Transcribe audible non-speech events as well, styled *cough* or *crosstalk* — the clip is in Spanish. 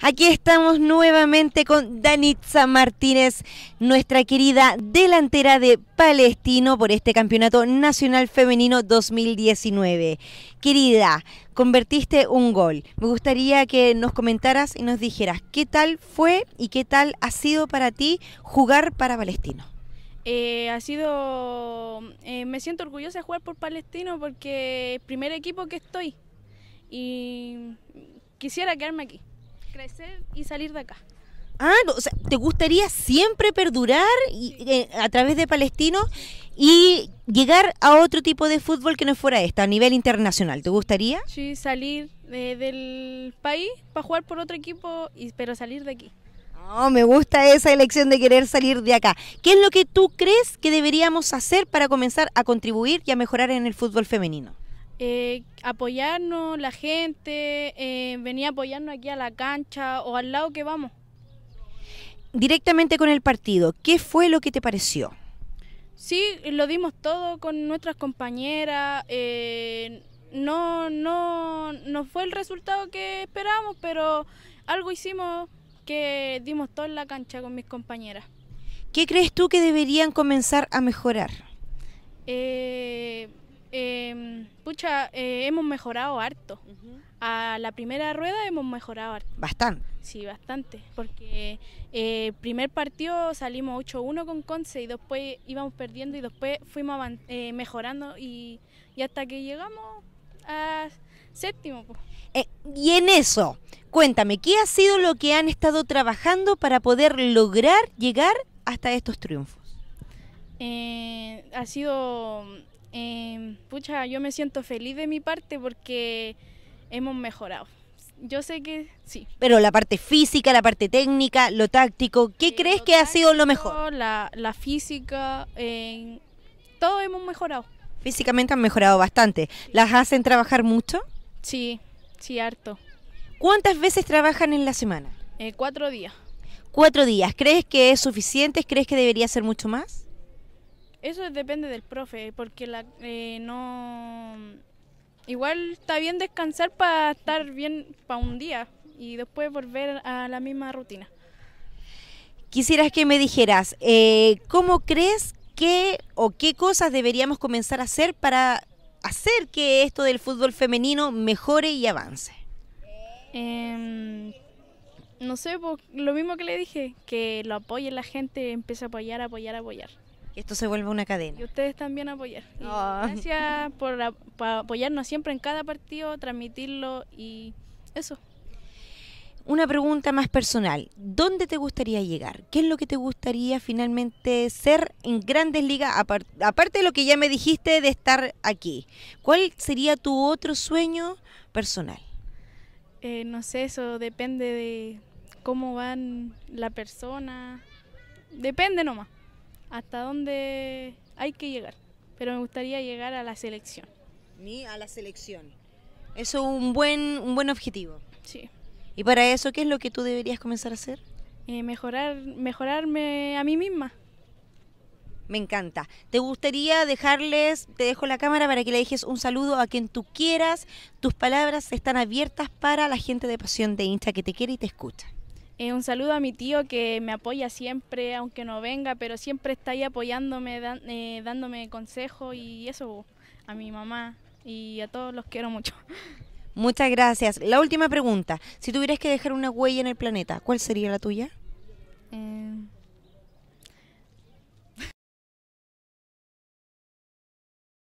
Aquí estamos nuevamente con Danitza Martínez, nuestra querida delantera de Palestino por este Campeonato Nacional Femenino 2019. Querida, convertiste un gol. Me gustaría que nos comentaras y nos dijeras qué tal fue y qué tal ha sido para ti jugar para Palestino. Eh, ha sido. Eh, me siento orgullosa de jugar por Palestino porque es el primer equipo que estoy y quisiera quedarme aquí crecer y salir de acá. Ah, no, o sea, ¿te gustaría siempre perdurar eh, a través de Palestino y llegar a otro tipo de fútbol que no fuera este, a nivel internacional? ¿Te gustaría? Sí, salir eh, del país para jugar por otro equipo, y, pero salir de aquí. Oh, me gusta esa elección de querer salir de acá. ¿Qué es lo que tú crees que deberíamos hacer para comenzar a contribuir y a mejorar en el fútbol femenino? eh, apoyarnos, la gente, venía eh, venir a apoyarnos aquí a la cancha o al lado que vamos. Directamente con el partido, ¿qué fue lo que te pareció? Sí, lo dimos todo con nuestras compañeras. Eh, no, no, no fue el resultado que esperábamos, pero algo hicimos que dimos todo en la cancha con mis compañeras. ¿Qué crees tú que deberían comenzar a mejorar? Eh, Em, pucha, eh, hemos mejorado harto. A la primera rueda hemos mejorado Bastante. Sí, bastante. Porque el eh, primer partido salimos 8-1 con Conce y después íbamos perdiendo y después fuimos eh, mejorando y, hasta que llegamos a séptimo. y en eso, cuéntame, ¿qué ha sido lo que han estado trabajando para poder lograr llegar hasta estos triunfos? ha sido Em, pucha, yo me siento feliz de mi parte porque hemos mejorado. Yo sé que sí. Pero la parte física, la parte técnica, lo táctico, ¿qué crees que ha sido lo mejor? La, física, eh, todo hemos mejorado. Físicamente han mejorado bastante. ¿Las hacen trabajar mucho? Sí, sí, harto. ¿Cuántas veces trabajan en la semana? Eh, cuatro días. ¿Cuatro días? ¿Crees que es suficiente? ¿Crees que debería ser mucho más? Eso depende del profe, porque la, eh, no... Igual está bien descansar para estar bien para un día y después volver a la misma rutina. Quisieras que me dijeras, eh, ¿cómo crees que o qué cosas deberíamos comenzar a hacer para hacer que esto del fútbol femenino mejore y avance? Em, no sé, lo mismo que le dije, que lo apoye la gente, empieza a apoyar, apoyar, apoyar esto se vuelve una cadena. Y ustedes también apoyar. Ah. Gracias *laughs* por, apoyarnos siempre en cada partido, transmitirlo y eso. Una pregunta más personal. ¿Dónde te gustaría llegar? ¿Qué es lo que te gustaría finalmente ser en grandes ligas? Aparte de lo que ya me dijiste de estar aquí. ¿Cuál sería tu otro sueño personal? Eh, no sé, eso depende de cómo van la persona. Depende nomás hasta dónde hay que llegar, pero me gustaría llegar a la selección. Ni a la selección. Eso es un buen, un buen objetivo. Sí. ¿Y para eso qué es lo que tú deberías comenzar a hacer? Eh, mejorar, mejorarme a mí misma. Me encanta. ¿Te gustaría dejarles, te dejo la cámara para que le dejes un saludo a quien tú quieras? Tus palabras están abiertas para la gente de Pasión de Insta que te quiere y te escucha. Eh, un saludo a mi tío que me apoya siempre, aunque no venga, pero siempre está ahí apoyándome, eh, dándome consejos y eso, a mi mamá y a todos los quiero mucho. Muchas gracias. La última pregunta, si tuvieras que dejar una huella en el planeta, ¿cuál sería la tuya? Eh,